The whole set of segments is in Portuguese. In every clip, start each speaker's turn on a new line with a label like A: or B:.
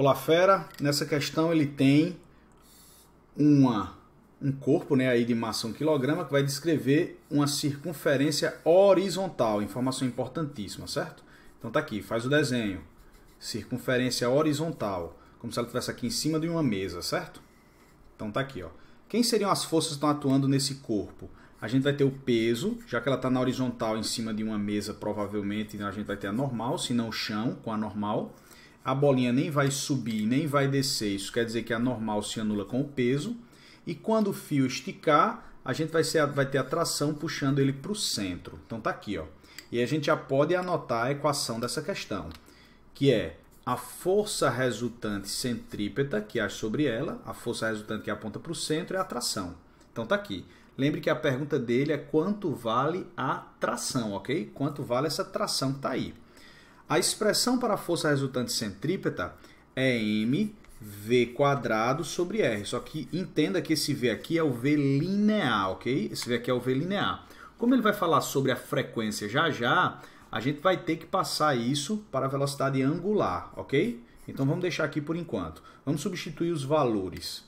A: Olá Fera, nessa questão ele tem uma, um corpo né, aí de massa 1 kg que vai descrever uma circunferência horizontal, informação importantíssima, certo? Então tá aqui, faz o desenho, circunferência horizontal, como se ela estivesse aqui em cima de uma mesa, certo? Então tá aqui, ó. Quem seriam as forças que estão atuando nesse corpo? A gente vai ter o peso, já que ela está na horizontal em cima de uma mesa, provavelmente a gente vai ter a normal, se não o chão com a normal a bolinha nem vai subir nem vai descer, isso quer dizer que é a normal se anula com o peso. E quando o fio esticar, a gente vai, ser, vai ter a tração puxando ele para o centro. Então tá aqui, ó. E a gente já pode anotar a equação dessa questão, que é a força resultante centrípeta que é age sobre ela, a força resultante que aponta para o centro é a tração. Então tá aqui. Lembre que a pergunta dele é quanto vale a tração, ok? Quanto vale essa tração que está aí. A expressão para a força resultante centrípeta é mv quadrado sobre r. Só que entenda que esse v aqui é o v linear, ok? Esse v aqui é o v linear. Como ele vai falar sobre a frequência já já, a gente vai ter que passar isso para a velocidade angular, ok? Então vamos deixar aqui por enquanto. Vamos substituir os valores.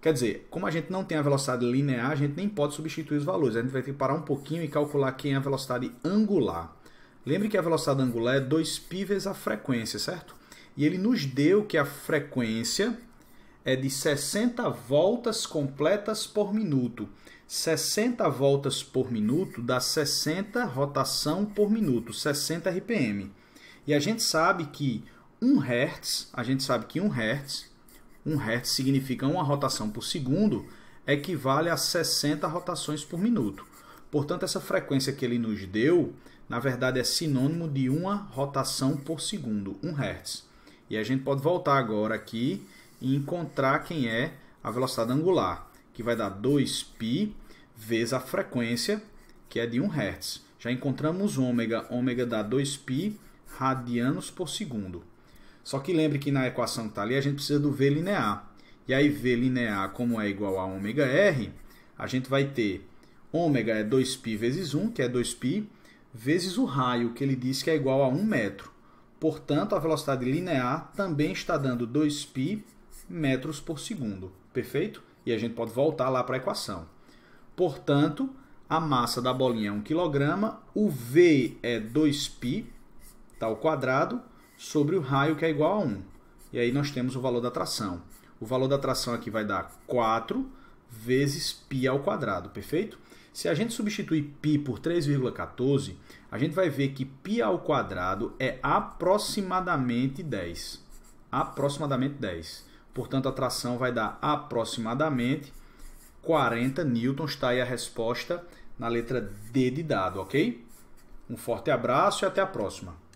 A: Quer dizer, como a gente não tem a velocidade linear, a gente nem pode substituir os valores. A gente vai ter que parar um pouquinho e calcular quem é a velocidade angular. Lembre que a velocidade angular é 2π vezes a frequência, certo? E ele nos deu que a frequência é de 60 voltas completas por minuto. 60 voltas por minuto dá 60 rotação por minuto, 60 RPM. E a gente sabe que 1 Hz, a gente sabe que 1 Hz, 1 Hz significa uma rotação por segundo, equivale a 60 rotações por minuto. Portanto, essa frequência que ele nos deu, na verdade, é sinônimo de uma rotação por segundo, 1 Hz. E a gente pode voltar agora aqui e encontrar quem é a velocidade angular, que vai dar 2π vezes a frequência, que é de 1 Hz. Já encontramos ômega, ômega dá 2π radianos por segundo. Só que lembre que na equação que está ali, a gente precisa do v linear. E aí, v linear, como é igual a ômega r, a gente vai ter Ômega é 2π vezes 1, que é 2π, vezes o raio, que ele diz que é igual a 1 metro. Portanto, a velocidade linear também está dando 2π metros por segundo. Perfeito? E a gente pode voltar lá para a equação. Portanto, a massa da bolinha é 1 kg, o V é 2π tá, ao quadrado sobre o raio, que é igual a 1. E aí nós temos o valor da tração. O valor da tração aqui vai dar 4 vezes π ao quadrado, perfeito? Se a gente substituir π por 3,14, a gente vai ver que π ao quadrado é aproximadamente 10. Aproximadamente 10. Portanto, a tração vai dar aproximadamente 40 newtons. Está aí a resposta na letra D de dado, ok? Um forte abraço e até a próxima.